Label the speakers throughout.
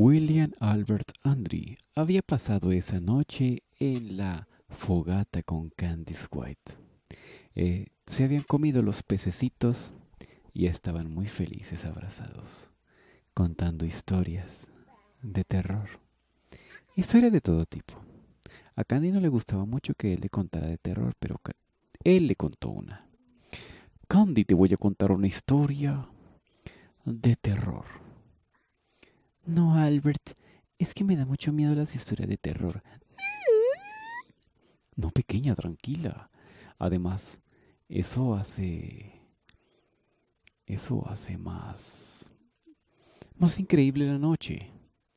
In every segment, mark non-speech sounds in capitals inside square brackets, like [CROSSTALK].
Speaker 1: William Albert Andre había pasado esa noche en la fogata con Candice White. Eh, se habían comido los pececitos y estaban muy felices abrazados, contando historias de terror. Historias de todo tipo. A Candy no le gustaba mucho que él le contara de terror, pero él le contó una. Candy, te voy a contar una historia de terror. No, Albert, es que me da mucho miedo las historias de terror. No, pequeña, tranquila. Además, eso hace... Eso hace más... Más increíble la noche.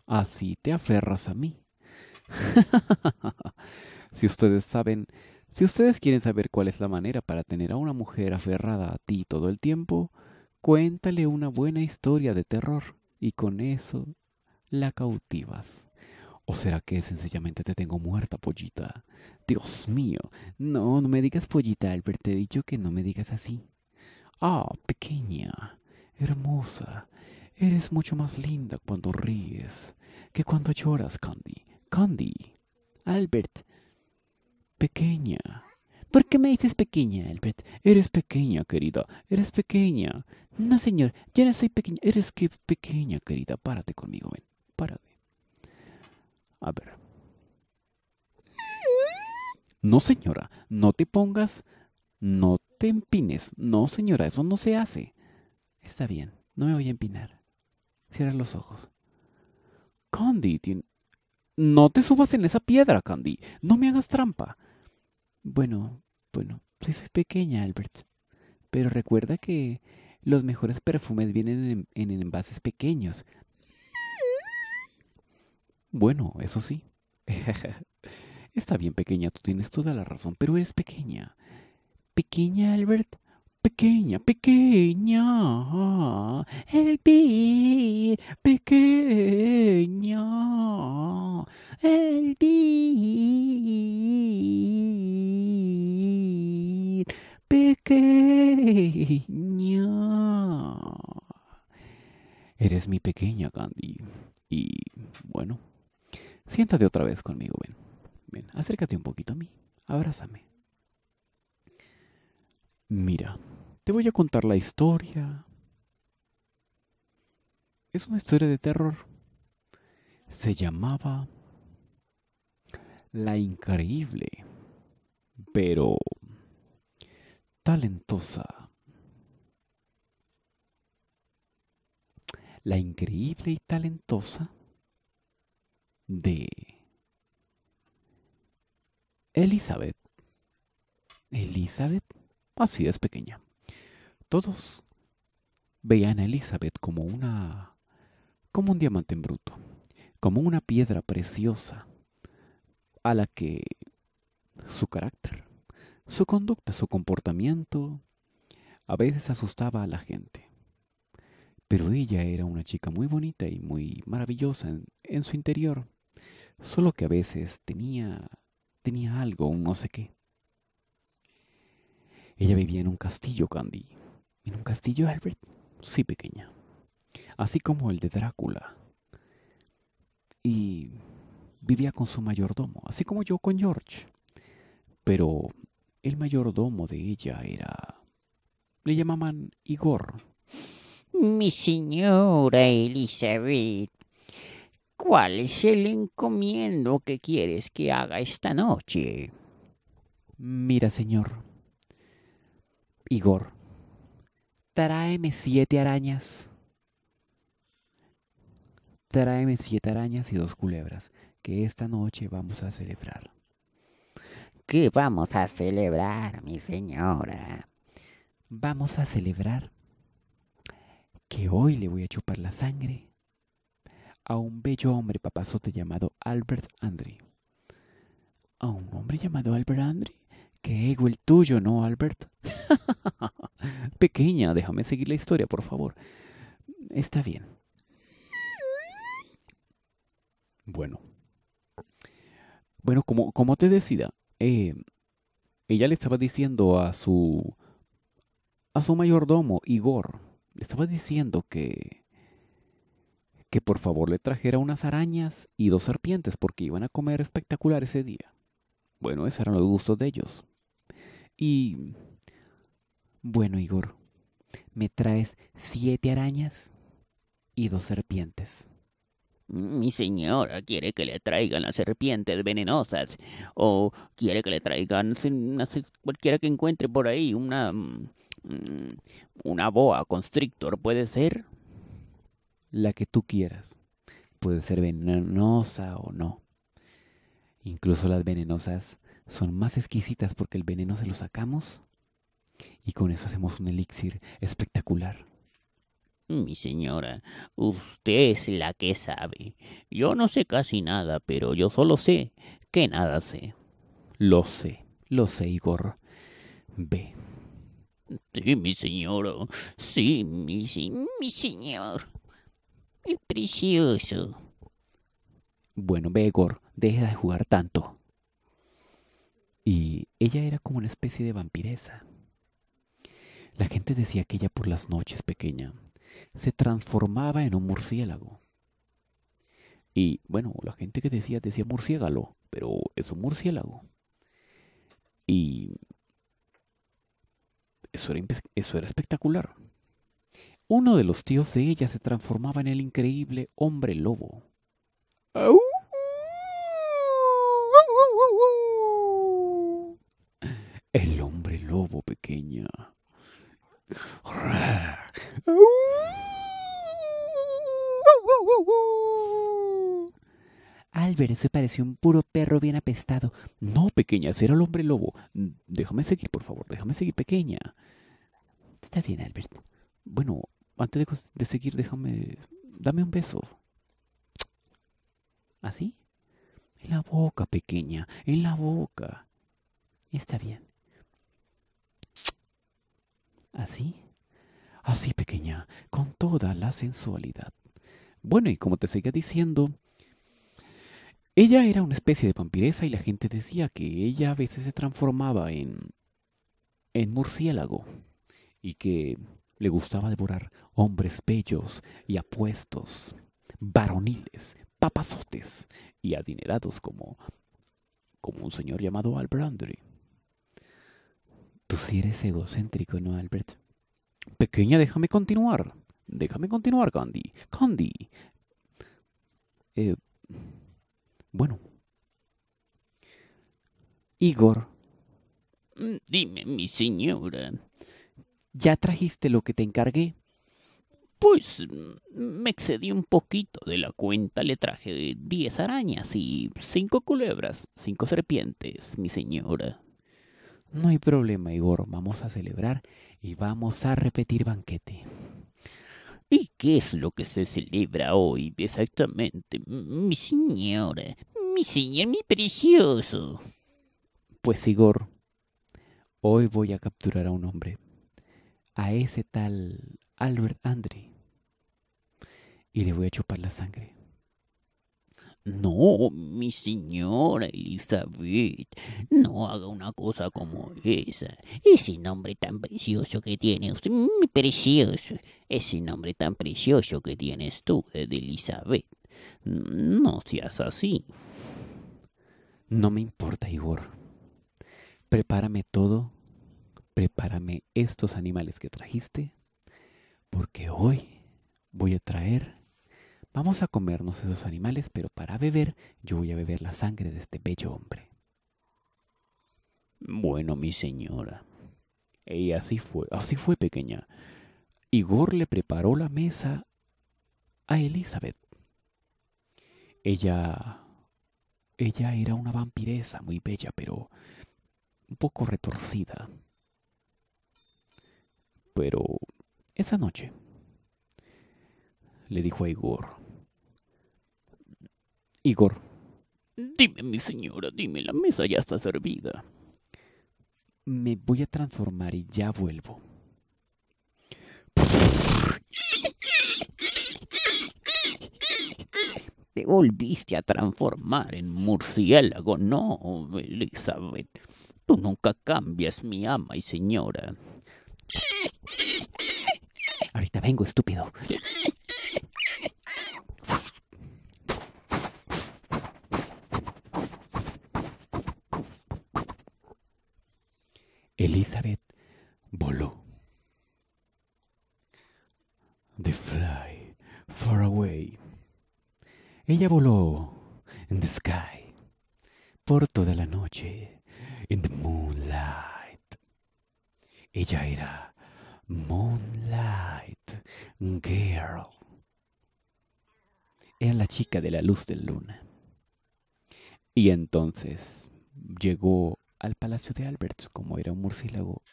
Speaker 1: Así te aferras a mí. [LAUGHS] si ustedes saben, si ustedes quieren saber cuál es la manera para tener a una mujer aferrada a ti todo el tiempo, cuéntale una buena historia de terror y con eso la cautivas. ¿O será que sencillamente te tengo muerta, pollita? Dios mío, no, no me digas pollita, Albert, te he dicho que no me digas así. Ah, pequeña, hermosa, eres mucho más linda cuando ríes que cuando lloras, Candy. Candy, Albert, pequeña. ¿Por qué me dices pequeña, Albert? Eres pequeña, querida. Eres pequeña. No, señor, Ya no soy pequeña. Eres que pequeña, querida. Párate conmigo, ven. A ver. No, señora, no te pongas, no te empines. No, señora, eso no se hace. Está bien, no me voy a empinar. Cierra los ojos. Candy, no te subas en esa piedra, Candy. No me hagas trampa. Bueno, bueno, sí soy pequeña, Albert. Pero recuerda que los mejores perfumes vienen en envases pequeños, bueno, eso sí. [LAUGHS] Está bien pequeña, tú tienes toda la razón, pero eres pequeña. Pequeña, Albert. Pequeña, pequeña. Ah, el pequeña. El pequeña. Eres mi pequeña, Candy. Y bueno. Siéntate otra vez conmigo, ven. Ven, acércate un poquito a mí. Abrázame. Mira, te voy a contar la historia. Es una historia de terror. Se llamaba La increíble, pero talentosa. La increíble y talentosa de Elizabeth. Elizabeth, así es pequeña. Todos veían a Elizabeth como una como un diamante en bruto, como una piedra preciosa a la que su carácter, su conducta, su comportamiento a veces asustaba a la gente. Pero ella era una chica muy bonita y muy maravillosa en su interior Solo que a veces tenía tenía algo, un no sé qué. Ella vivía en un castillo, Candy. ¿En un castillo, Albert? Sí, pequeña. Así como el de Drácula. Y vivía con su mayordomo, así como yo con George. Pero el mayordomo de ella era... Le llamaban Igor. Mi señora Elizabeth, ¿Cuál es el encomiendo que quieres que haga esta noche? Mira, señor. Igor, tráeme siete arañas. Tráeme siete arañas y dos culebras, que esta noche vamos a celebrar. ¿Qué vamos a celebrar, mi señora? Vamos a celebrar que hoy le voy a chupar la sangre a un bello hombre papazote llamado Albert Andry. ¿A un hombre llamado Albert Andry? ¡Qué ego el tuyo, no, Albert! [LAUGHS] Pequeña, déjame seguir la historia, por favor. Está bien. Bueno. Bueno, como, como te decida, eh, ella le estaba diciendo a su. a su mayordomo, Igor. Le estaba diciendo que que por favor le trajera unas arañas y dos serpientes porque iban a comer espectacular ese día. Bueno, esos eran los gustos de ellos. Y... Bueno, Igor, me traes siete arañas y dos serpientes. Mi señora quiere que le traigan las serpientes venenosas o quiere que le traigan cualquiera que encuentre por ahí una mm, mm, una boa constrictor puede ser la que tú quieras. Puede ser venenosa o no. Incluso las venenosas son más exquisitas porque el veneno se lo sacamos y con eso hacemos un elixir espectacular. Mi señora, usted es la que sabe. Yo no sé casi nada, pero yo solo sé que nada sé. Lo sé, lo sé, Igor. Ve. Sí, mi señora. Sí, mi, mi señor. ¡Qué precioso. Bueno, Begor, deja de jugar tanto. Y ella era como una especie de vampiresa. La gente decía que ella por las noches pequeña se transformaba en un murciélago. Y bueno, la gente que decía decía murciélago, pero es un murciélago. Y eso eso era espectacular. Uno de los tíos de ella se transformaba en el increíble hombre lobo. El hombre lobo pequeña. Albert, eso pareció un puro perro bien apestado. No, pequeña, será el hombre lobo. Déjame seguir, por favor, déjame seguir, pequeña. Está bien, Albert. Bueno, antes de, seguir, déjame, dame un beso. ¿Así? ¿Ah, en la boca, pequeña, en la boca. Está bien. ¿Así? ¿Ah, Así, ah, pequeña, con toda la sensualidad. Bueno, y como te seguía diciendo, ella era una especie de vampiresa y la gente decía que ella a veces se transformaba en, en murciélago y que le gustaba devorar hombres bellos y apuestos, varoniles, papazotes y adinerados como, como un señor llamado Albert Tú sí eres egocéntrico, ¿no, Albert? Pequeña, déjame continuar. Déjame continuar, Candy. Candy. Eh, bueno. Igor. Mm, dime, mi señora. ¿Ya trajiste lo que te encargué? Pues mm, me excedí un poquito de la cuenta, le traje diez arañas y cinco culebras, cinco serpientes, mi señora. No hay problema, Igor, vamos a celebrar y vamos a repetir banquete. ¿Y qué es lo que se celebra hoy exactamente, mi señora? Mi señor, mi precioso. Pues Igor, hoy voy a capturar a un hombre a ese tal Albert Andre y le voy a chupar la sangre. No, mi señora Elizabeth, no haga una cosa como esa. Ese nombre tan precioso que tienes, mi precioso, ese nombre tan precioso que tienes tú, eh, Elizabeth. No seas así. No me importa, Igor. Prepárame todo prepárame estos animales que trajiste, porque hoy voy a traer, vamos a comernos esos animales, pero para beber yo voy a beber la sangre de este bello hombre. Bueno, mi señora. Y así fue, así fue pequeña. Igor le preparó la mesa a Elizabeth. Ella ella era una vampiresa muy bella, pero un poco retorcida. Pero esa noche le dijo a Igor, Igor, dime mi señora, dime, la mesa ya está servida. Me voy a transformar y ya vuelvo. Te volviste a transformar en murciélago, no, Elizabeth. Tú nunca cambias, mi ama y señora. Ahorita vengo, estúpido. Elizabeth voló. The fly far away. Ella voló in the sky por toda la noche in the moon. Ella era Moonlight Girl. Era la chica de la luz de luna. Y entonces llegó al palacio de Albert como era un murciélago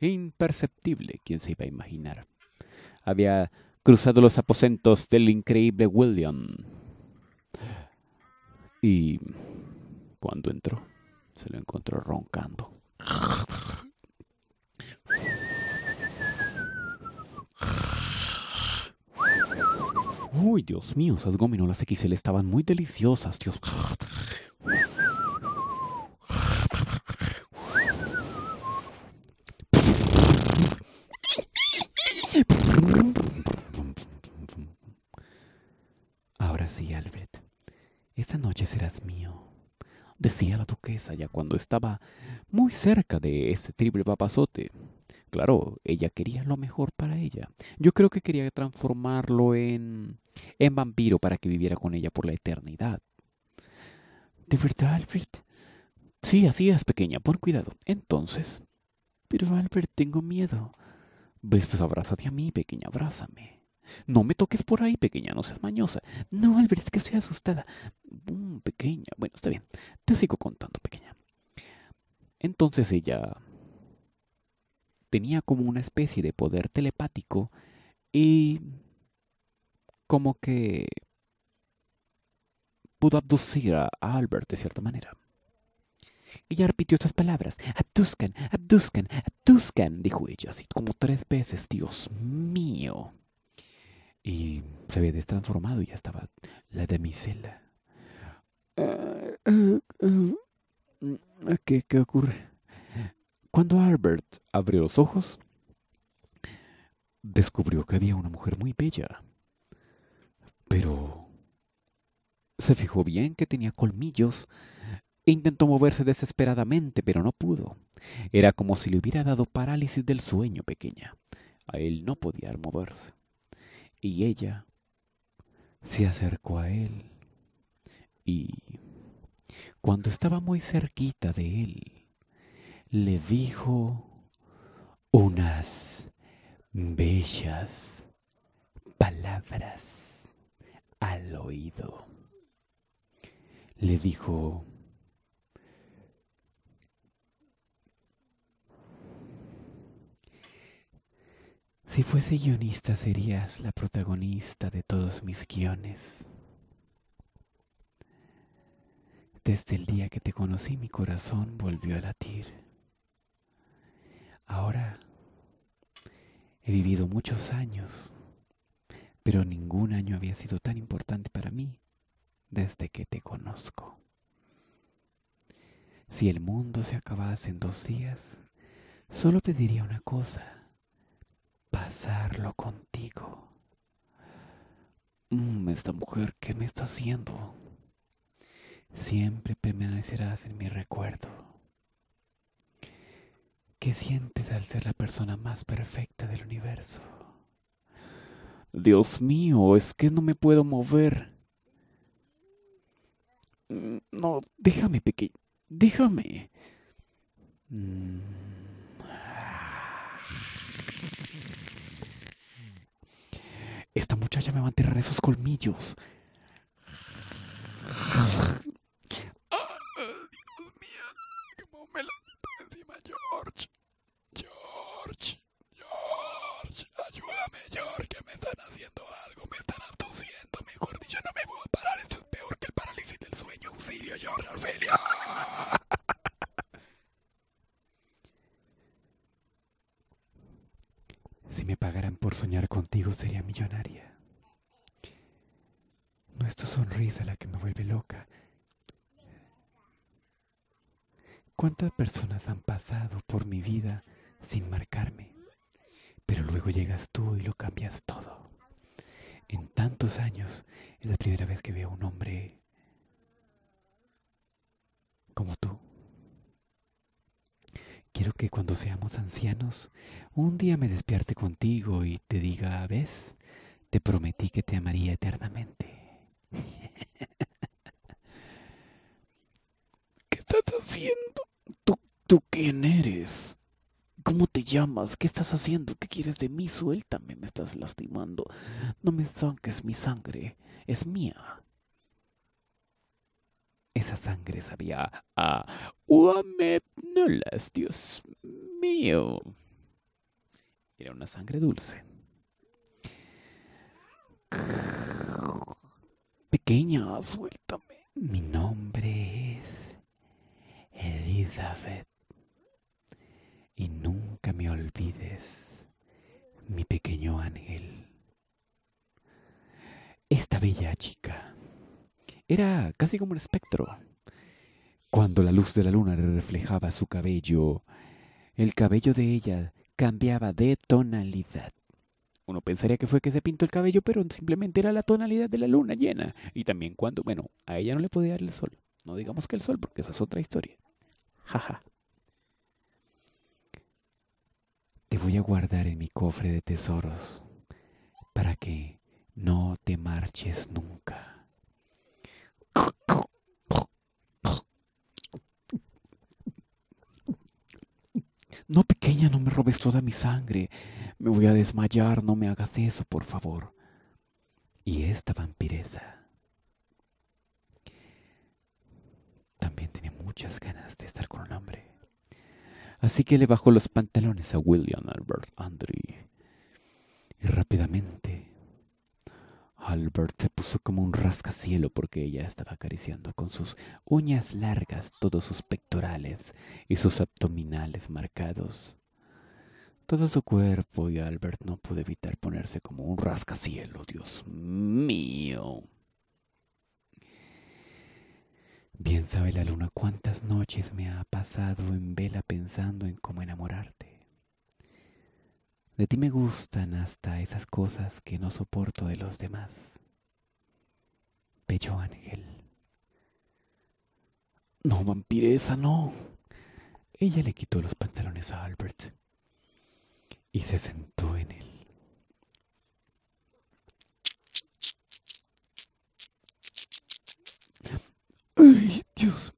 Speaker 1: imperceptible, quien se iba a imaginar. Había cruzado los aposentos del increíble William. Y cuando entró, se lo encontró roncando. Uy, Dios mío, esas gominolas XL estaban muy deliciosas, Dios. Ahora sí, Albert, esta noche serás mío, decía la duquesa ya cuando estaba muy cerca de ese triple papazote claro, ella quería lo mejor para ella. Yo creo que quería transformarlo en, en vampiro para que viviera con ella por la eternidad. ¿De verdad, Alfred? Sí, así es, pequeña, pon cuidado. Entonces, pero Albert, tengo miedo. Pues, pues abrázate a mí, pequeña, abrázame. No me toques por ahí, pequeña, no seas mañosa. No, Albert, es que estoy asustada. Mm, pequeña. Bueno, está bien. Te sigo contando, pequeña. Entonces ella tenía como una especie de poder telepático y como que pudo abducir a Albert de cierta manera. Ella repitió estas palabras. Abduzcan, abduzcan, abduzcan, dijo ella así como tres veces. Dios mío. Y se había destransformado y ya estaba la damisela. Ah, ah, ah, ¿Qué ocurre? Cuando Albert abrió los ojos, descubrió que había una mujer muy bella. Pero se fijó bien que tenía colmillos e intentó moverse desesperadamente, pero no pudo. Era como si le hubiera dado parálisis del sueño pequeña. A él no podía moverse. Y ella se acercó a él. Y cuando estaba muy cerquita de él, le dijo unas bellas palabras al oído. Le dijo, si fuese guionista serías la protagonista de todos mis guiones. Desde el día que te conocí mi corazón volvió a latir. Ahora he vivido muchos años, pero ningún año había sido tan importante para mí desde que te conozco. Si el mundo se acabase en dos días, solo pediría una cosa, pasarlo contigo. Mm, esta mujer, ¿qué me está haciendo? Siempre permanecerás en mi recuerdo. ¿Qué sientes al ser la persona más perfecta del universo? Dios mío, es que no me puedo mover. Mm, no, déjame, pequeño. Déjame. Mm. Esta muchacha me va a enterrar esos colmillos. [LAUGHS] Si me pagaran por soñar contigo sería millonaria. No es tu sonrisa la que me vuelve loca. ¿Cuántas personas han pasado por mi vida sin marcarme? Pero luego llegas tú y lo cambias todo. En tantos años es la primera vez que veo a un hombre como tú. Quiero que cuando seamos ancianos, un día me despierte contigo y te diga, ves, te prometí que te amaría eternamente.
Speaker 2: [LAUGHS] ¿Qué estás haciendo?
Speaker 1: ¿Tú, ¿Tú quién eres? ¿Cómo te llamas? ¿Qué estás haciendo? ¿Qué quieres de mí? Suéltame, me estás lastimando. No me saques mi sangre, es mía. Esa sangre sabía a Uamepnolas, Dios mío. Era una sangre dulce. Pequeña, suéltame. Mi nombre es Elizabeth. Y nunca me olvides, mi pequeño ángel. Esta bella chica era casi como un espectro. Cuando la luz de la luna reflejaba su cabello, el cabello de ella cambiaba de tonalidad. Uno pensaría que fue que se pintó el cabello, pero simplemente era la tonalidad de la luna llena. Y también cuando, bueno, a ella no le podía dar el sol. No digamos que el sol, porque esa es otra historia. Jaja. Te voy a guardar en mi cofre de tesoros para que no te marches nunca. No, pequeña, no me robes toda mi sangre. Me voy a desmayar, no me hagas eso, por favor. Y esta vampireza también tenía muchas ganas de estar con un hombre. Así que le bajó los pantalones a William Albert andre y rápidamente Albert se puso como un rascacielo porque ella estaba acariciando con sus uñas largas todos sus pectorales y sus abdominales marcados. Todo su cuerpo y Albert no pudo evitar ponerse como un rascacielo, Dios mío. Bien sabe la luna cuántas noches me ha pasado en vela pensando en cómo enamorarte de ti me gustan hasta esas cosas que no soporto de los demás. Bello ángel. No, vampiresa, no. Ella le quitó los pantalones a Albert y se sentó en él.
Speaker 2: ¡Ay, Dios!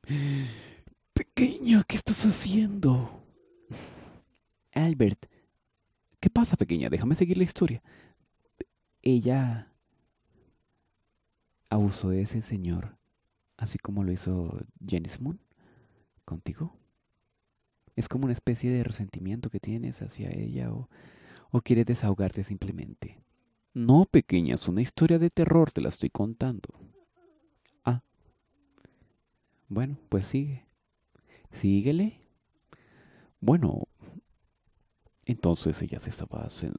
Speaker 2: Pequeña, ¿qué estás
Speaker 1: haciendo? Albert ¿Qué pasa, pequeña? Déjame seguir la historia. Ella abusó de ese señor, así como lo hizo Janice Moon contigo. Es como una especie de resentimiento que tienes hacia ella o, o quieres desahogarte simplemente. No, pequeña, es una historia de terror, te la estoy contando. Ah. Bueno, pues sigue. Síguele. Bueno, entonces ella se estaba, se,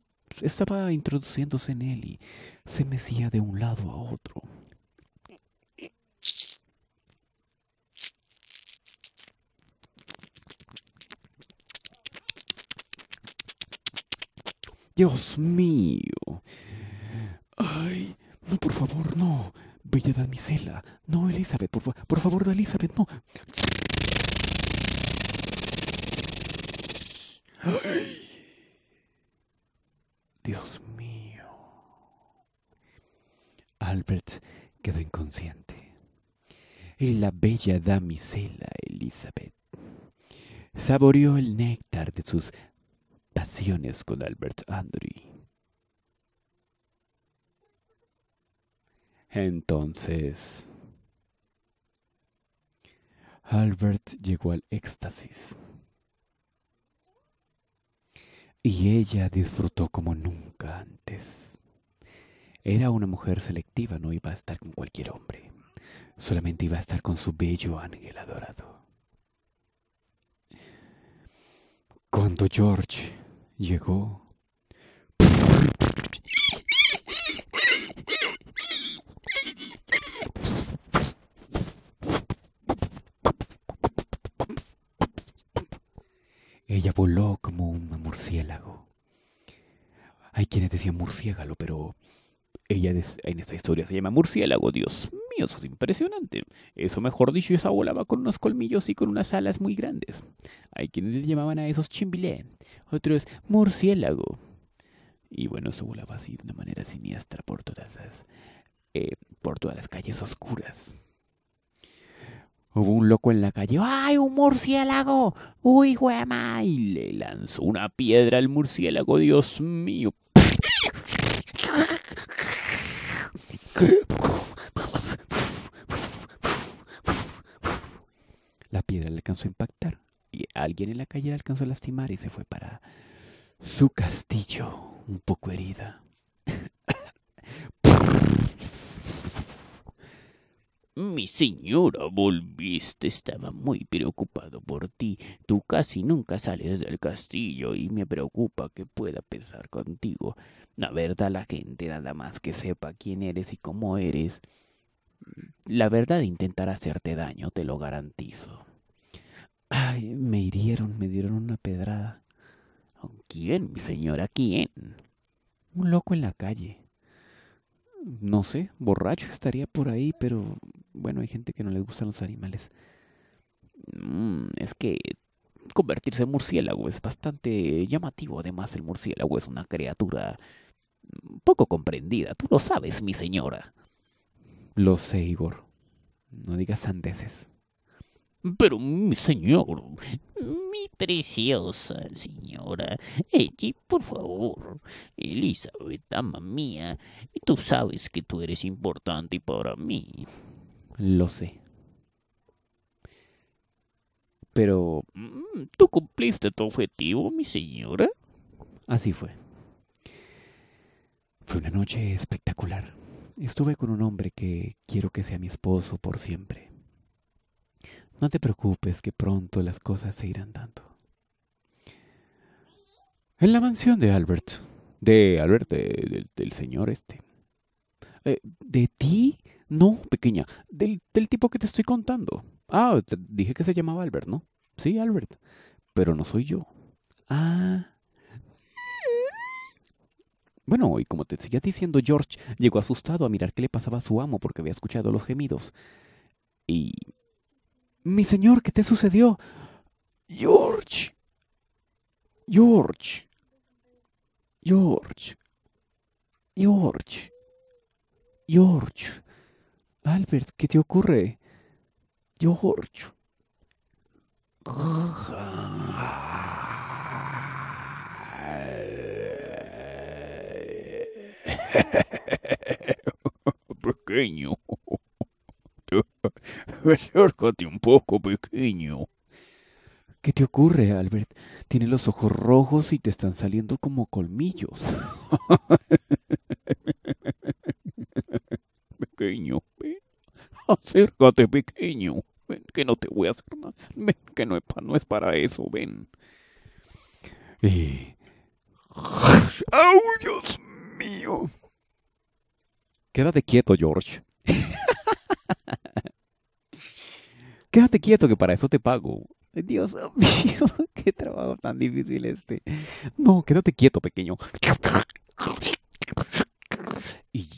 Speaker 1: estaba introduciéndose en él y se mecía de un lado a otro. Dios mío. Ay, no, por favor, no. Bella damisela. No, Elizabeth, por, favor, por favor, Elizabeth, no. Ay. Dios mío. Albert quedó inconsciente. Y la bella damisela Elizabeth saboreó el néctar de sus pasiones con Albert Andre. Entonces, Albert llegó al éxtasis. Y ella disfrutó como nunca antes. Era una mujer selectiva, no iba a estar con cualquier hombre. Solamente iba a estar con su bello ángel adorado. Cuando George llegó, Ella voló como un murciélago. Hay quienes decían murciélago, pero ella en esta historia se llama murciélago. Dios mío, eso es impresionante. Eso, mejor dicho, esa volaba con unos colmillos y con unas alas muy grandes. Hay quienes le llamaban a esos chimbilé, otros murciélago. Y bueno, eso volaba así de una manera siniestra por todas las, eh, por todas las calles oscuras. Hubo un loco en la calle, ¡ay, un murciélago! ¡Uy, guema! Y le lanzó una piedra al murciélago, Dios mío. La piedra le alcanzó a impactar y alguien en la calle le alcanzó a lastimar y se fue para su castillo, un poco herida. Mi señora, volviste. Estaba muy preocupado por ti. Tú casi nunca sales del castillo y me preocupa que pueda pensar contigo. La verdad, la gente nada más que sepa quién eres y cómo eres. La verdad intentará hacerte daño, te lo garantizo. Ay, me hirieron, me dieron una pedrada. ¿Quién, mi señora? ¿Quién? Un loco en la calle no sé, borracho estaría por ahí, pero bueno, hay gente que no le gustan los animales. Mm, es que convertirse en murciélago es bastante llamativo. Además, el murciélago es una criatura mm, poco comprendida. Tú lo sabes, mi señora. Lo sé, Igor. No digas sandeces. Pero mi señor, mi preciosa señora, Eddie, por favor, Elizabeth, ama mía, tú sabes que tú eres importante para mí. Lo sé. Pero... Mm, ¿Tú cumpliste tu objetivo, mi señora? Así fue. Fue una noche espectacular. Estuve con un hombre que quiero que sea mi esposo por siempre. No te preocupes que pronto las cosas se irán dando. En la mansión de Albert, de Albert, del señor este. Eh, ¿De ti? No, pequeña, del, tipo que te estoy contando. Ah, dije que se llamaba Albert, ¿no? Sí, Albert, pero no soy yo. Ah. Bueno, y como te seguía diciendo, George llegó asustado a mirar qué le pasaba a su amo porque había escuchado los gemidos. Y mi señor, ¿qué te sucedió? George. George. George. George. George. Albert, ¿qué te ocurre? George.
Speaker 2: [LAUGHS]
Speaker 1: Pequeño. Acércate [LAUGHS] un poco, pequeño. ¿Qué te ocurre, Albert? Tiene los ojos rojos y te están saliendo como colmillos. [LAUGHS] pequeño, ven. Acércate, pequeño. Ven, que no te voy a hacer nada. Ven, que no es, no es para eso, ven. Y... ¡Oh, eh. Dios mío! Quédate quieto, George. [LAUGHS] Quédate quieto que para eso te pago. Dios [LAUGHS] mío, qué trabajo tan difícil este. No, quédate quieto, pequeño. Y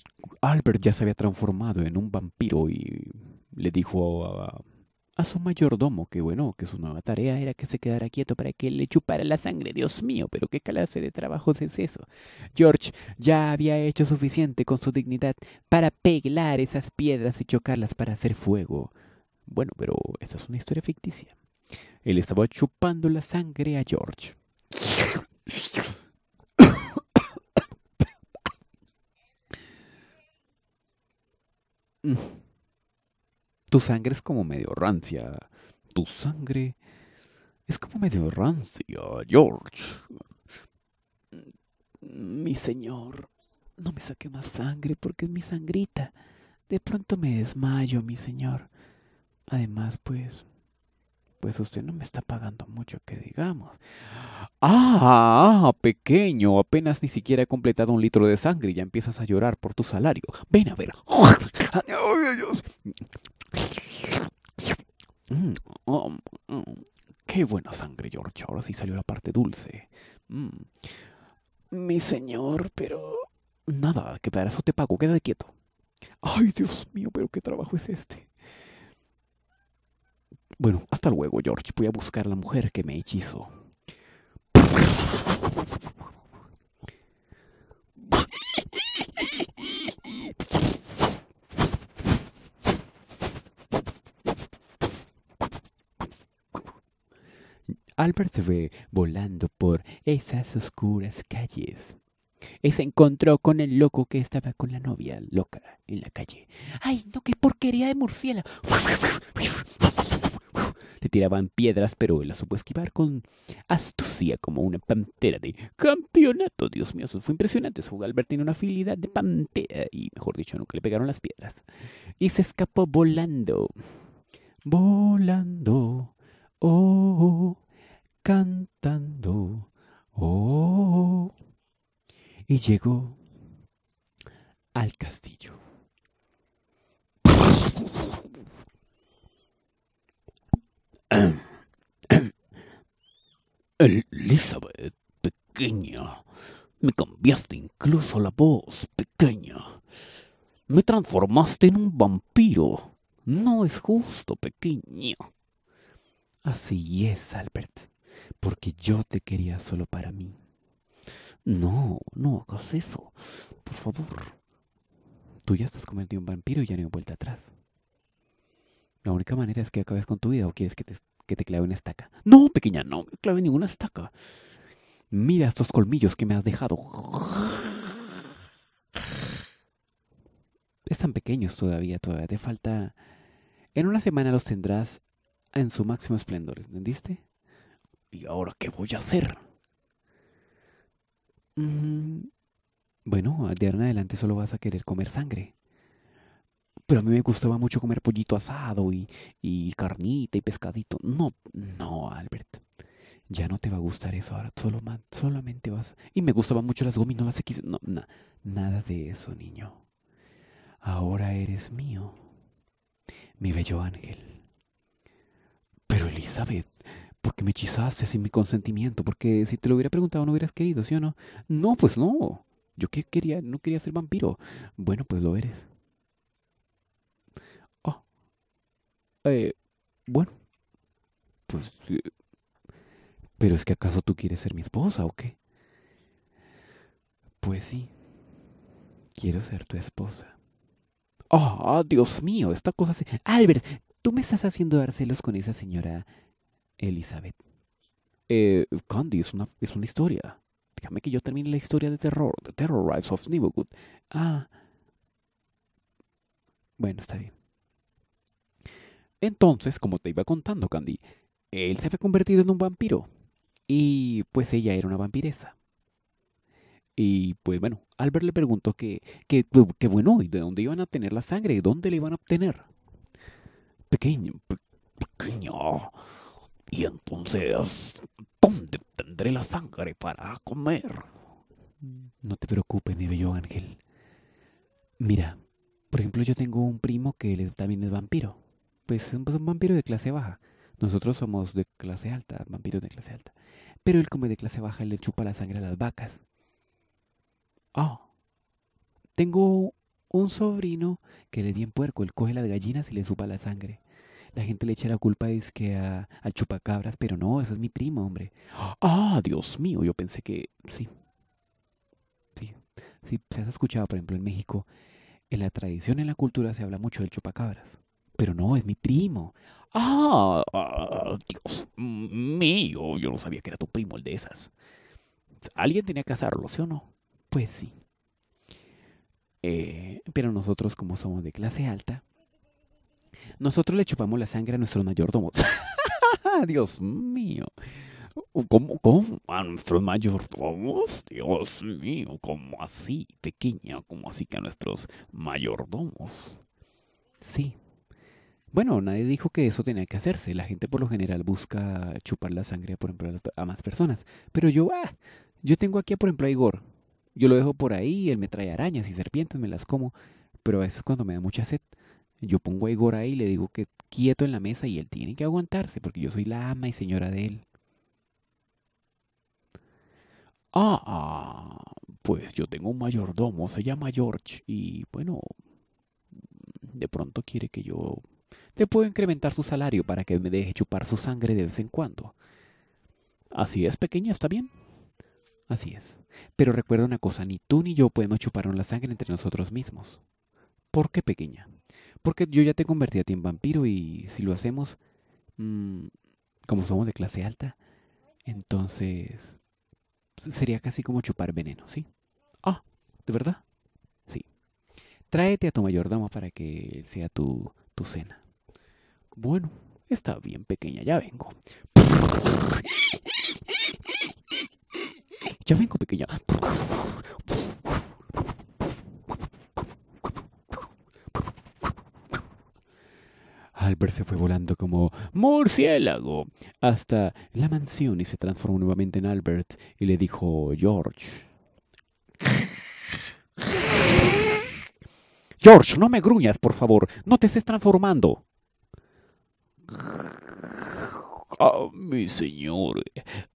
Speaker 1: Albert ya se había transformado en un vampiro y le dijo a, su mayordomo que bueno, que su nueva tarea era que se quedara quieto para que le chupara la sangre. Dios mío, pero qué clase de trabajos es eso. George ya había hecho suficiente con su dignidad para peglar esas piedras y chocarlas para hacer fuego. Bueno, pero esta es una historia ficticia. Él estaba chupando la sangre a George. [COUGHS] Tu sangre es como medio rancia. Tu sangre es como medio rancia, George. Mi señor, no me saque más sangre porque es mi sangrita. De pronto me desmayo, mi señor. Además, pues, pues usted no me está pagando mucho que digamos. Ah, pequeño, apenas ni siquiera he completado un litro de sangre y ya empiezas a llorar por tu salario. Ven a ver. Mm, um, mm. Qué buena sangre, George. Ahora sí salió la parte dulce. Mm. Mi señor, pero... Nada, que para eso te pago, quédate quieto. Ay, Dios mío, pero qué trabajo es este. Bueno, hasta luego, George. Voy a buscar la mujer que me hechizo. Albert se ve volando por esas oscuras calles. Y se encontró con el loco que estaba con la novia loca en la calle. ¡Ay, no, qué porquería de murciélago! tiraban piedras, pero él las supo esquivar con astucia como una pantera de campeonato. Dios mío, eso fue impresionante. Su Albert tiene una afilidad de pantera. Y mejor dicho, nunca le pegaron las piedras. Y se escapó volando. Volando. Oh, cantando. oh. Y llegó al castillo. [CLEARS THROAT] Elizabeth, pequeña, me cambiaste incluso la voz, pequeña. Me transformaste en un vampiro. No es justo, pequeña. Así es, Albert, porque yo te quería solo para mí. No, no hagas eso. Por favor. Tú ya estás convertido en vampiro y ya no hay vuelta atrás. La única manera es que acabes con tu vida o quieres que te, que te clave una estaca. No, pequeña, no me clave ninguna estaca. Mira estos colmillos que me has dejado. Están pequeños todavía, todavía te falta... En una semana los tendrás en su máximo esplendor, ¿entendiste? ¿Y ahora qué voy a hacer? Mm, bueno, de ahora en adelante solo vas a querer comer sangre pero a mí me gustaba mucho comer pollito asado y, carnita y pescadito. No, no, Albert. Ya no te va a gustar eso ahora. Solo, solamente vas. Y me gustaban mucho las gominolas X. No, nada de eso, niño. Ahora eres mío, mi bello ángel. Pero Elizabeth, ¿por qué me hechizaste sin mi consentimiento? Porque si te lo hubiera preguntado no hubieras querido, ¿sí o no? No, pues no. Yo qué quería, no quería ser vampiro. Bueno, pues lo eres. eh, bueno, pues... Eh, pero es que acaso tú quieres ser mi esposa o qué? Pues sí, quiero ser tu esposa. Oh, Dios mío, esta cosa se... Albert, tú me estás haciendo dar celos con esa señora Elizabeth. Eh, Candy, es una, es una historia. Déjame que yo termine la historia de terror, The Terror Rise of Neighborhood. Ah. Bueno, está bien. Entonces, como te iba contando, Candy, él se había convertido en un vampiro. Y pues ella era una vampiresa. Y pues bueno, Albert le preguntó que, que, bueno, ¿y de dónde iban a tener la sangre? dónde le iban a obtener? Pequeño, pequeño. Y entonces, ¿dónde tendré la sangre para comer? No te preocupes, mi bello ángel. Mira, por ejemplo, yo tengo un primo que también es vampiro pues es pues, un vampiro de clase baja. Nosotros somos de clase alta, vampiros de clase alta. Pero él como de clase baja, le chupa la sangre a las vacas. Ah, tengo un sobrino que le di en puerco, él coge las gallinas y le chupa la sangre. La gente le echa la culpa es que a, chupacabras, pero no, eso es mi primo, hombre. Ah, Dios mío, yo pensé que sí. Sí, sí, se has escuchado, por ejemplo, en México, en la tradición, en la cultura se habla mucho del chupacabras. Pero no, es mi primo. Ah, ah, Dios mío, yo no sabía que era tu primo el de esas. Alguien tenía que hacerlo, ¿sí o no? Pues sí. Eh, pero nosotros, como somos de clase alta, nosotros le chupamos la sangre a nuestros mayordomos. [LAUGHS] Dios mío. ¿Cómo, ¿Cómo? ¿A nuestros mayordomos? Dios mío, ¿cómo así, pequeña? ¿Cómo así que a nuestros mayordomos? Sí, bueno, nadie dijo que eso tenía que hacerse. La gente por lo general busca chupar la sangre, por ejemplo, a más personas. Pero yo, ah, yo tengo aquí, por ejemplo, a Igor. Yo lo dejo por ahí, él me trae arañas y serpientes, me las como. Pero a veces cuando me da mucha sed, yo pongo a Igor ahí y le digo que quieto en la mesa y él tiene que aguantarse porque yo soy la ama y señora de él. Ah, pues yo tengo un mayordomo, se llama George y bueno, de pronto quiere que yo te puedo incrementar su salario para que me deje chupar su sangre de vez en cuando. Así es, pequeña, ¿está bien? Así es. Pero recuerda una cosa, ni tú ni yo podemos chuparnos la sangre entre nosotros mismos. ¿Por qué, pequeña? Porque yo ya te convertí a ti en vampiro y si lo hacemos, mm, como somos de clase alta, entonces sería casi como chupar veneno, ¿sí? Ah, ¿de verdad? Sí. Tráete a tu mayordomo para que sea tu tu cena. Bueno, está bien pequeña, ya vengo. Ya vengo pequeña. Albert se fue volando como murciélago hasta la mansión y se transformó nuevamente en Albert y le dijo George, George, no me gruñas, por favor. No te estés transformando. Ah, mi señor.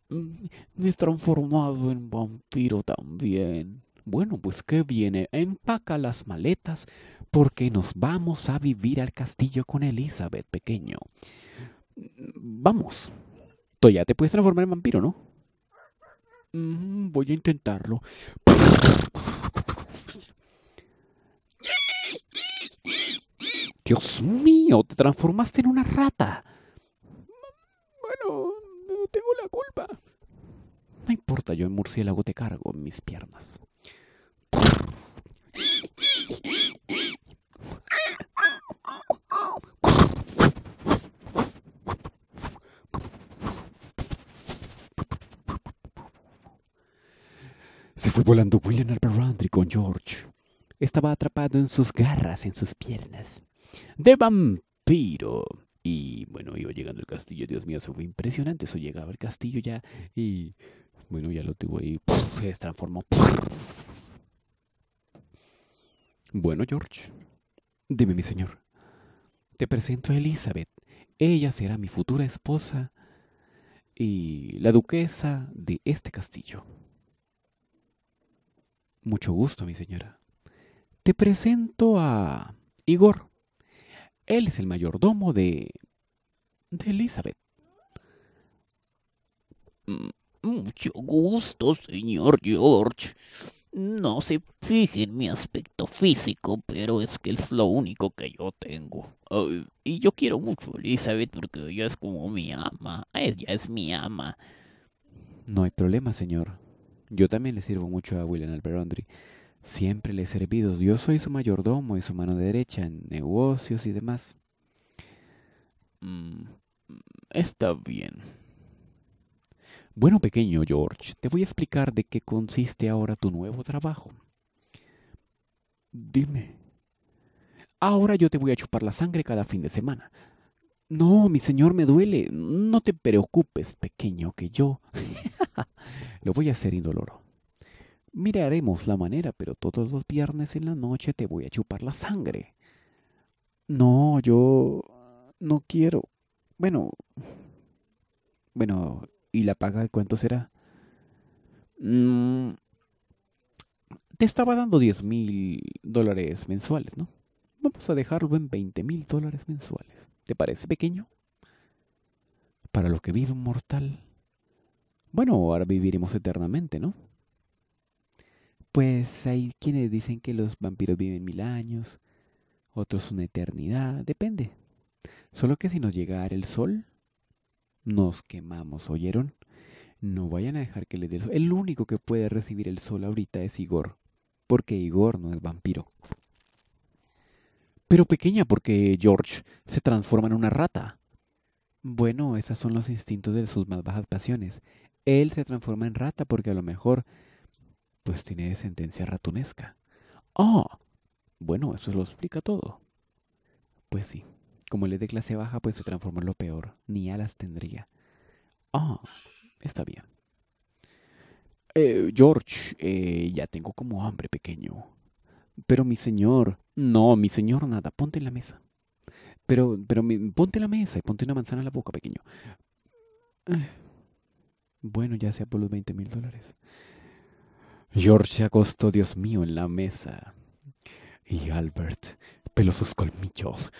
Speaker 1: Me he transformado en vampiro también. Bueno, pues qué viene. Empaca las maletas porque nos vamos a vivir al castillo con Elizabeth, pequeño. Vamos. Toya, ya te puedes transformar en vampiro, ¿no? Mm, voy a intentarlo. Dios mío, te transformaste en una rata. Bueno, no tengo la culpa. No importa, yo en murciélago te cargo en mis piernas. Se fue volando William Albert con George. Estaba atrapado en sus garras, en sus piernas de vampiro. Y bueno, iba llegando al castillo, Dios mío, eso fue impresionante. Eso llegaba al castillo ya y bueno, ya lo tuvo ahí, se transformó. Bueno, George, dime mi señor, te presento a Elizabeth. Ella será mi futura esposa y la duquesa de este castillo. Mucho gusto, mi señora. Te presento a Igor. Él es el mayordomo de... de Elizabeth. Mucho gusto, señor George. No se fije en mi aspecto físico, pero es que es lo único que yo tengo. y yo quiero mucho a Elizabeth porque ella es como mi ama. Ella es mi ama. No hay problema, señor. Yo también le sirvo mucho a William Alperondri. Siempre le he servido. Yo soy su mayordomo y su mano derecha en negocios y demás. Mm, está bien. Bueno, pequeño George, te voy a explicar de qué consiste ahora tu nuevo trabajo. Dime. Ahora yo te voy a chupar la sangre cada fin de semana. No, mi señor, me duele. No te preocupes, pequeño, que yo [LAUGHS] lo voy a hacer indoloro. Miraremos la manera, pero todos los viernes en la noche te voy a chupar la sangre. No, yo no quiero. Bueno. Bueno, ¿y la paga de cuánto será? Mm, te estaba dando 10 mil dólares mensuales, ¿no? Vamos a dejarlo en 20 mil dólares mensuales. ¿Te parece pequeño? Para lo que vive un mortal. Bueno, ahora viviremos eternamente, ¿no? Pues hay quienes dicen que los vampiros viven mil años, otros una eternidad, depende. Solo que si nos llega el sol, nos quemamos, ¿oyeron? No vayan a dejar que le dé el sol. El único que puede recibir el sol ahorita es Igor, porque Igor no es vampiro. Pero pequeña, porque George se transforma en una rata. Bueno, esos son los instintos de sus más bajas pasiones. Él se transforma en rata porque a lo mejor pues tiene descendencia ratonesca. ¡Oh! Bueno, eso lo explica todo. Pues sí, como él es de clase baja, pues se transformó en lo peor. Ni alas tendría. ¡Oh! Está bien. Eh, George, eh, ya tengo como hambre pequeño. Pero mi señor, no, mi señor, nada, ponte en la mesa. Pero, pero ponte en la mesa y ponte una manzana en la boca, pequeño. Eh, bueno, ya sea por los 20 mil dólares. George acostó, Dios mío, en la mesa. Y Albert peló sus colmillos.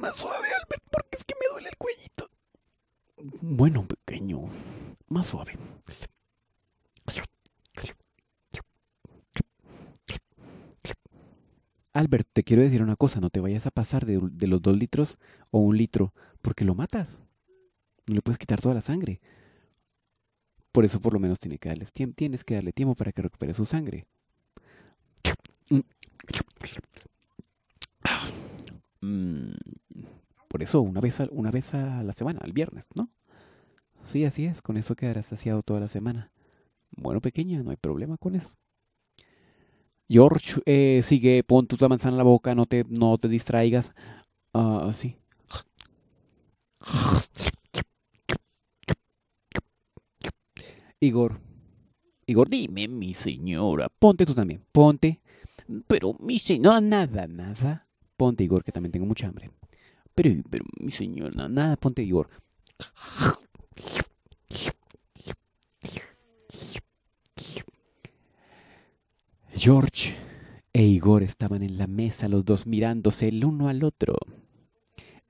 Speaker 1: más suave, Albert, porque es que me duele el cuellito. Bueno, pequeño, más suave. Albert, te quiero decir una cosa, no te vayas a pasar de, los dos litros o un litro, porque lo matas. No le puedes quitar toda la sangre. Por eso por lo menos tiene que tienes que darle tiempo para que recupere su sangre. Mm. Por eso, una vez, a, una vez a la semana, el viernes, ¿no? Sí, así es, con eso quedarás saciado toda la semana. Bueno, pequeña, no hay problema con eso. George, eh, sigue, pon tu la manzana en la boca, no te, no te distraigas. Ah, sí. Igor, Igor, dime, mi señora, ponte tú también, ponte. Pero mi señora, nada, nada. Ponte, Igor, que también tengo mucha hambre. Pero, pero mi señora, nada, ponte, Igor. George e Igor estaban en la mesa los dos mirándose el uno al otro.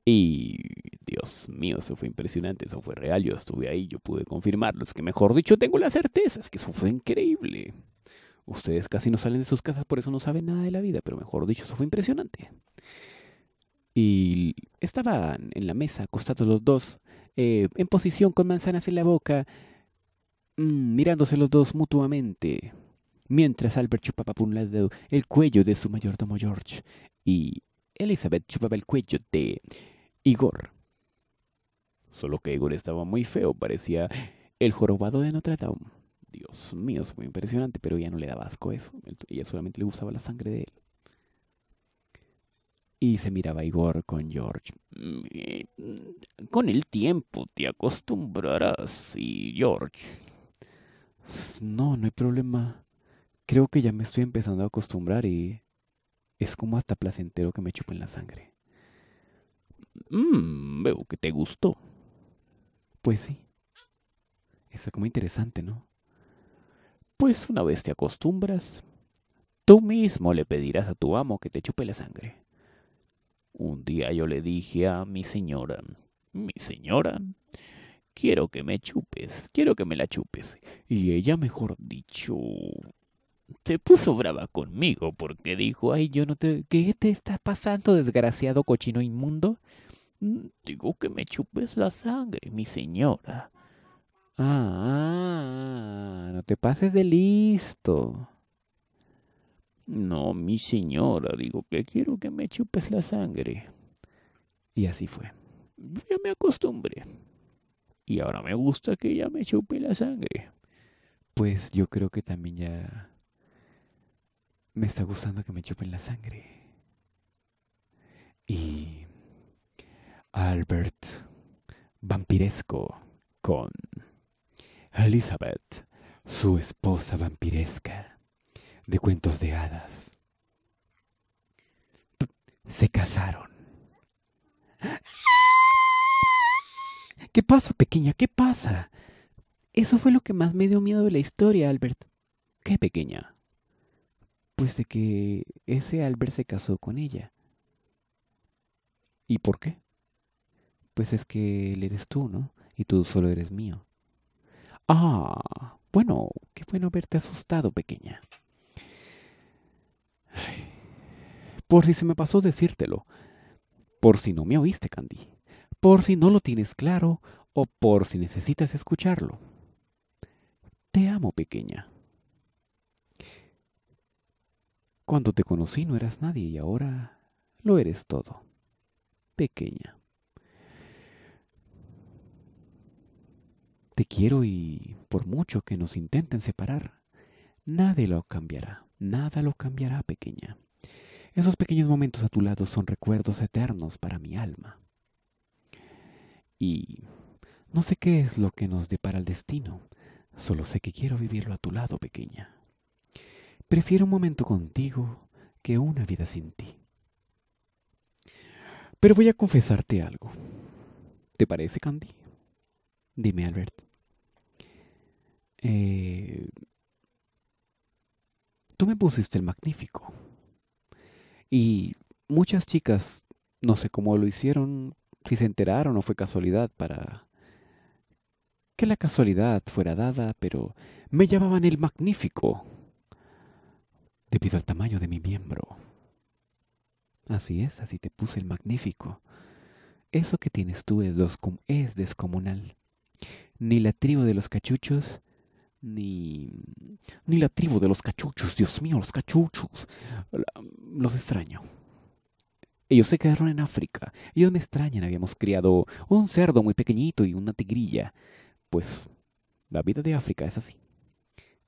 Speaker 1: Y Dios mío, eso fue impresionante, eso fue real, yo estuve ahí, yo pude confirmarlo. Es que mejor dicho, tengo la certeza, es que eso fue increíble. Ustedes casi no salen de sus casas, por eso no saben nada de la vida, pero mejor dicho, eso fue impresionante. Y estaban en la mesa, acostados los dos, eh, en posición con manzanas en la boca, mm, mirándose los dos mutuamente mientras Albert chupaba por un lado el cuello de su mayordomo George y Elizabeth chupaba el cuello de Igor. Solo que Igor estaba muy feo, parecía el jorobado de Notre Dame. Dios mío, es muy impresionante, pero ella no le daba asco eso. Ella solamente le gustaba la sangre de él. Y se miraba Igor con George. Mm, con el tiempo te acostumbrarás, y George. No, no hay problema. Creo que ya me estoy empezando a acostumbrar y es como hasta placentero que me chupen la sangre. Mmm, veo que te gustó. Pues sí. Es como interesante, ¿no? Pues una vez te acostumbras, tú mismo le pedirás a tu amo que te chupe la sangre. Un día yo le dije a mi señora, mi señora, quiero que me chupes, quiero que me la chupes. Y ella, mejor dicho, te puso brava conmigo porque dijo, ay, yo no te... ¿Qué te estás pasando, desgraciado cochino inmundo? Mm, digo que me chupes la sangre, mi señora. Ah, no te pases de listo. No, mi señora, digo que quiero que me chupes la sangre. Y así fue. Ya me acostumbré. Y ahora me gusta que ya me chupe la sangre. Pues yo creo que también ya me está gustando que me chupen la sangre. Y Albert vampiresco con Elizabeth, su esposa vampiresca de cuentos de hadas. Se casaron. ¿Qué pasa, pequeña? ¿Qué pasa? Eso fue lo que más me dio miedo de la historia, Albert. ¿Qué pequeña? Pues de que ese Albert se casó con ella. ¿Y por qué? Pues es que él eres tú, ¿no? Y tú solo eres mío. Ah, bueno, qué bueno verte asustado, pequeña. por si se me pasó decírtelo. Por si no me oíste, Candy. Por si no lo tienes claro o por si necesitas escucharlo. Te amo, pequeña. Cuando te conocí no eras nadie y ahora lo eres todo. Pequeña. Te quiero y por mucho que nos intenten separar, nadie lo cambiará, nada lo cambiará, pequeña. Esos pequeños momentos a tu lado son recuerdos eternos para mi alma. Y no sé qué es lo que nos depara el destino, solo sé que quiero vivirlo a tu lado, pequeña. Prefiero un momento contigo que una vida sin ti. Pero voy a confesarte algo. ¿Te parece, Candy? Dime, Albert. Eh, tú me pusiste el magnífico. Y muchas chicas, no sé cómo lo hicieron, si se enteraron o fue casualidad para que la casualidad fuera dada, pero me llamaban el magnífico. Te pido el tamaño de mi miembro. Así es, así te puse el magnífico. Eso que tienes tú es, es descomunal. Ni la tribu de los cachuchos, ni, ni la tribu de los cachuchos, Dios mío, los cachuchos. Los extraño. Ellos se quedaron en África. Ellos me extrañan. Habíamos criado un cerdo muy pequeñito y una tigrilla. Pues la vida de África es así.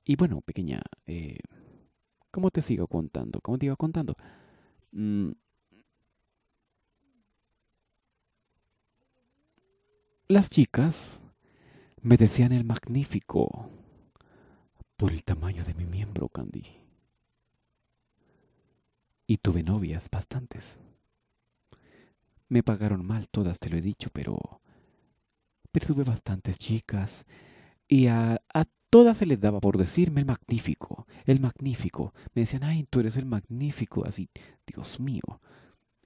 Speaker 1: Y bueno, pequeña, eh, ¿Cómo te sigo contando? ¿Cómo te iba contando? Mm. Las chicas me decían el magnífico por el tamaño de mi miembro, Candy. Y tuve novias bastantes. Me pagaron mal todas, te lo he dicho, pero... Pero tuve bastantes chicas. Y a todas se les daba por decirme el magnífico, el magnífico. Me decían, ay, tú eres el magnífico, así, Dios mío.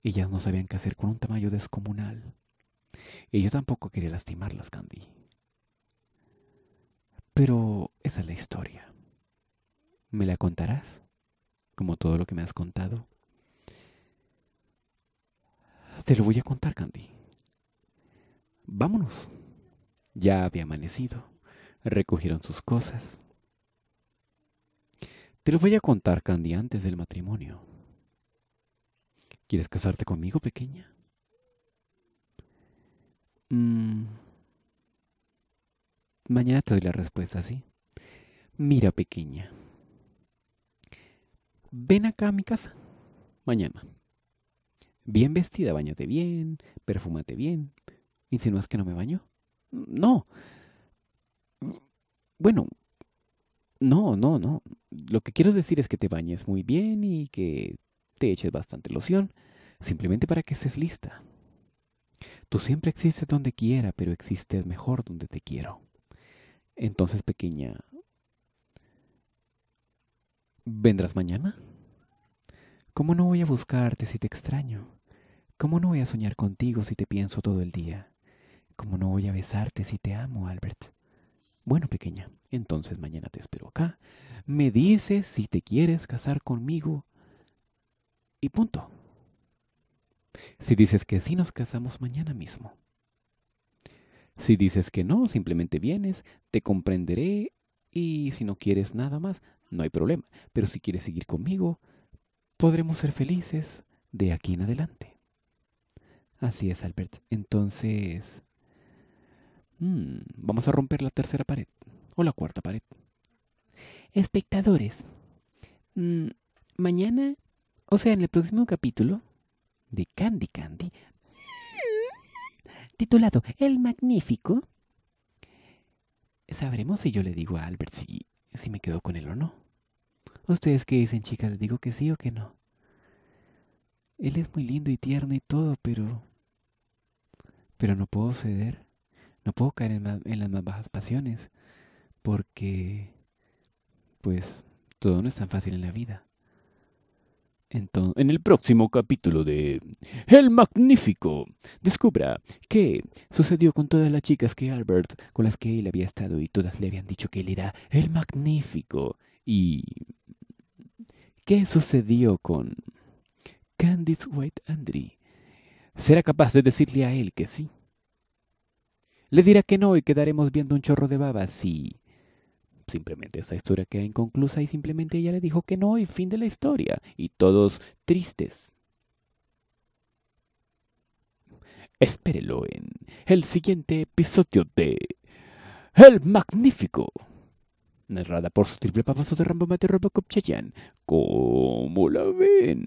Speaker 1: Ellas no sabían qué hacer con un tamaño descomunal. Y yo tampoco quería lastimarlas, Candy. Pero esa es la historia. ¿Me la contarás? Como todo lo que me has contado. Te lo voy a contar, Candy. Vámonos. Ya había amanecido recogieron sus cosas. Te lo voy a contar, Candy, antes del matrimonio. ¿Quieres casarte conmigo, pequeña? Mm. Mañana te doy la respuesta, ¿sí? Mira, pequeña. Ven acá a mi casa. Mañana. Bien vestida, bañate bien, perfúmate bien. ¿Insinúas que no me baño? No. Bueno, no, no, no. Lo que quiero decir es que te bañes muy bien y que te eches bastante loción, simplemente para que estés lista. Tú siempre existes donde quiera, pero existes mejor donde te quiero. Entonces, pequeña, ¿vendrás mañana? ¿Cómo no voy a buscarte si te extraño? ¿Cómo no voy a soñar contigo si te pienso todo el día? ¿Cómo no voy a besarte si te amo, Albert? Bueno, pequeña, entonces mañana te espero acá. Me dices si te quieres casar conmigo y punto. Si dices que sí, nos casamos mañana mismo. Si dices que no, simplemente vienes, te comprenderé y si no quieres nada más, no hay problema. Pero si quieres seguir conmigo, podremos ser felices de aquí en adelante. Así es, Albert. Entonces, Mm, vamos a romper la tercera pared o la cuarta pared. Espectadores, mm, mañana, o sea, en el próximo capítulo de Candy Candy, titulado El Magnífico, sabremos si yo le digo a Albert si, si me quedo con él o no. ¿Ustedes qué dicen, chicas? ¿Les digo que sí o que no? Él es muy lindo y tierno y todo, pero... Pero no puedo ceder no puedo caer en, las más bajas pasiones, porque pues todo no es tan fácil en la vida. Entonces, en el próximo capítulo de El Magnífico, descubra qué sucedió con todas las chicas que Albert, con las que él había estado y todas le habían dicho que él era el Magnífico. Y qué sucedió con Candice White Andry. ¿Será capaz de decirle a él que sí? Le dirá que no y quedaremos viendo un chorro de babas y... Simplemente esa historia queda inconclusa y simplemente ella le dijo que no y fin de la historia. Y todos tristes. Espérelo en el siguiente episodio de... El Magnífico narrada por su triple papazo de Rambo Mate Robocop Chayan. ¿Cómo
Speaker 2: la ven?